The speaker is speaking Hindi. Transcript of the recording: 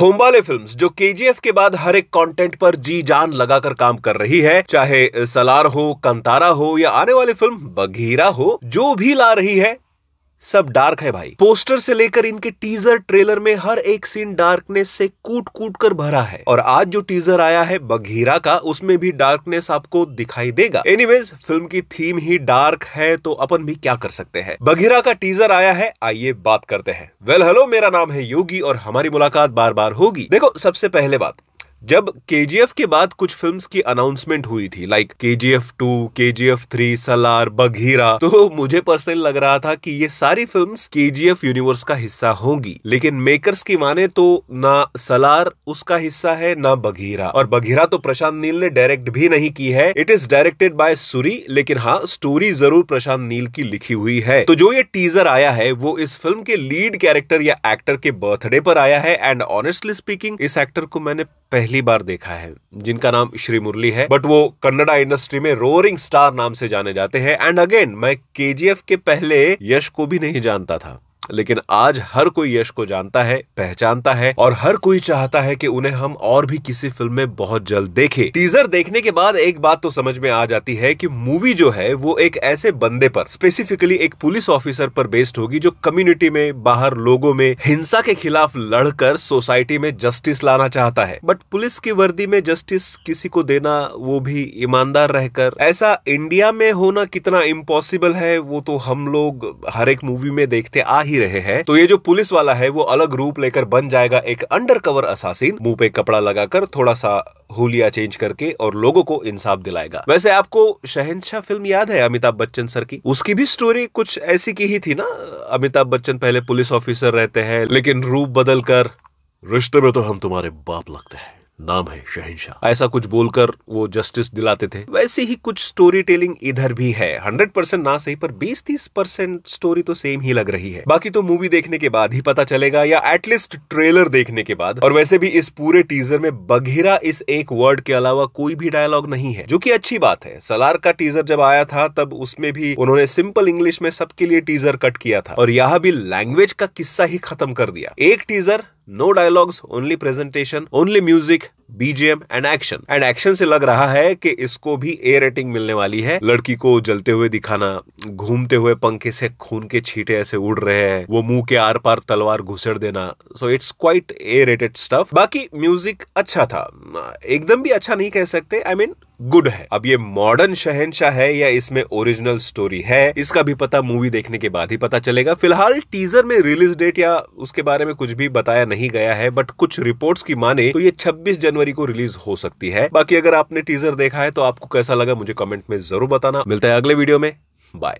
होमवाले फिल्म्स जो केजीएफ के बाद हर एक कंटेंट पर जी जान लगाकर काम कर रही है चाहे सलार हो कंतारा हो या आने वाली फिल्म बघीरा हो जो भी ला रही है सब डार्क है भाई पोस्टर से लेकर इनके टीजर ट्रेलर में हर एक सीन डार्कनेस से कूट कूट कर भरा है और आज जो टीजर आया है बघीरा का उसमें भी डार्कनेस आपको दिखाई देगा एनीवेज फिल्म की थीम ही डार्क है तो अपन भी क्या कर सकते हैं बघीरा का टीजर आया है आइए बात करते हैं वेल well, हेलो मेरा नाम है योगी और हमारी मुलाकात बार बार होगी देखो सबसे पहले बात जब के के बाद कुछ फिल्म्स की अनाउंसमेंट हुई थी लाइक के G F two K G F three Salaar Bagheera तो मुझे पर्सनल लग रहा था कि ये सारी फिल्म्स के जी एफ यूनिवर्स का हिस्सा होंगी लेकिन मेकर्स की माने तो ना सलार उसका हिस्सा है ना बघीरा और बघीरा तो प्रशांत नील ने डायरेक्ट भी नहीं की है it is directed by Suri लेकिन हाँ स्टोरी जरूर प्रशांत नील की लिखी हुई है तो जो ये टीजर आया है वो इस फिल्म के लीड कैरेक्टर या एक्टर के बर्थडे पर आया है एंड ऑनेस्टली स्पीकिंग इस एक्टर को मैंने पहली बार देखा है जिनका नाम श्री मुरली है बट वो कन्नड़ा इंडस्ट्री में रोरिंग स्टार नाम से जाने जाते हैं एंड अगेन मैं के के पहले यश को भी नहीं जानता था लेकिन आज हर कोई यश को जानता है पहचानता है और हर कोई चाहता है कि उन्हें हम और भी किसी फिल्म में बहुत जल्द देखें टीजर देखने के बाद एक बात तो समझ में आ जाती है कि मूवी जो है वो एक ऐसे बंदे पर स्पेसिफिकली एक पुलिस ऑफिसर पर बेस्ड होगी जो कम्युनिटी में बाहर लोगों में हिंसा के खिलाफ लड़कर सोसाइटी में जस्टिस लाना चाहता है बट पुलिस की वर्दी में जस्टिस किसी को देना वो भी ईमानदार रहकर ऐसा इंडिया में होना कितना इम्पॉसिबल है वो तो हम लोग हर एक मूवी में देखते आ ही ही रहे हैं तो ये जो पुलिस वाला है वो अलग रूप लेकर बन जाएगा एक अंडर कवर मुंह पे कपड़ा लगाकर थोड़ा सा होलिया चेंज करके और लोगों को इंसाफ दिलाएगा वैसे आपको शहनशाह फिल्म याद है अमिताभ बच्चन सर की उसकी भी स्टोरी कुछ ऐसी की ही थी ना अमिताभ बच्चन पहले पुलिस ऑफिसर रहते हैं लेकिन रूप बदल कर रिश्ते में तो हम तुम्हारे बाप लगते हैं नाम है शहनशाह ऐसा कुछ बोलकर वो जस्टिस दिलाते थे वैसे ही कुछ स्टोरी टेलिंग इधर भी है हंड्रेड परसेंट ना सही पर 20-30 परसेंट स्टोरी तो सेम ही लग रही है बाकी तो मूवी देखने के बाद ही पता चलेगा या एटलीस्ट ट्रेलर देखने के बाद और वैसे भी इस पूरे टीजर में बघेरा इस एक वर्ड के अलावा कोई भी डायलॉग नहीं है जो की अच्छी बात है सलार का टीजर जब आया था तब उसमें भी उन्होंने सिंपल इंग्लिश में सबके लिए टीजर कट किया था और यह भी लैंग्वेज का किस्सा ही खत्म कर दिया एक teaser no dialogues only presentation only music BGM and action and action से लग रहा है कि इसको भी ए रेटिंग मिलने वाली है लड़की को जलते हुए दिखाना घूमते हुए पंखे से खून के छीटे ऐसे उड़ रहे हैं वो मुंह के आर पार तलवार घुसर देना so it's quite A rated stuff बाकी म्यूजिक अच्छा था एकदम भी अच्छा नहीं कह सकते I I mean mean, good है अब ये मॉडर्न शहनशाह है या इसमें ओरिजिनल स्टोरी है इसका भी पता मूवी देखने के बाद ही पता चलेगा फिलहाल टीजर में रिलीज डेट या उसके बारे में कुछ भी बताया नहीं गया है बट कुछ रिपोर्ट्स की माने तो ये 26 जनवरी को रिलीज हो सकती है बाकी अगर आपने टीजर देखा है तो आपको कैसा लगा मुझे कमेंट में जरूर बताना मिलता है अगले वीडियो में बाय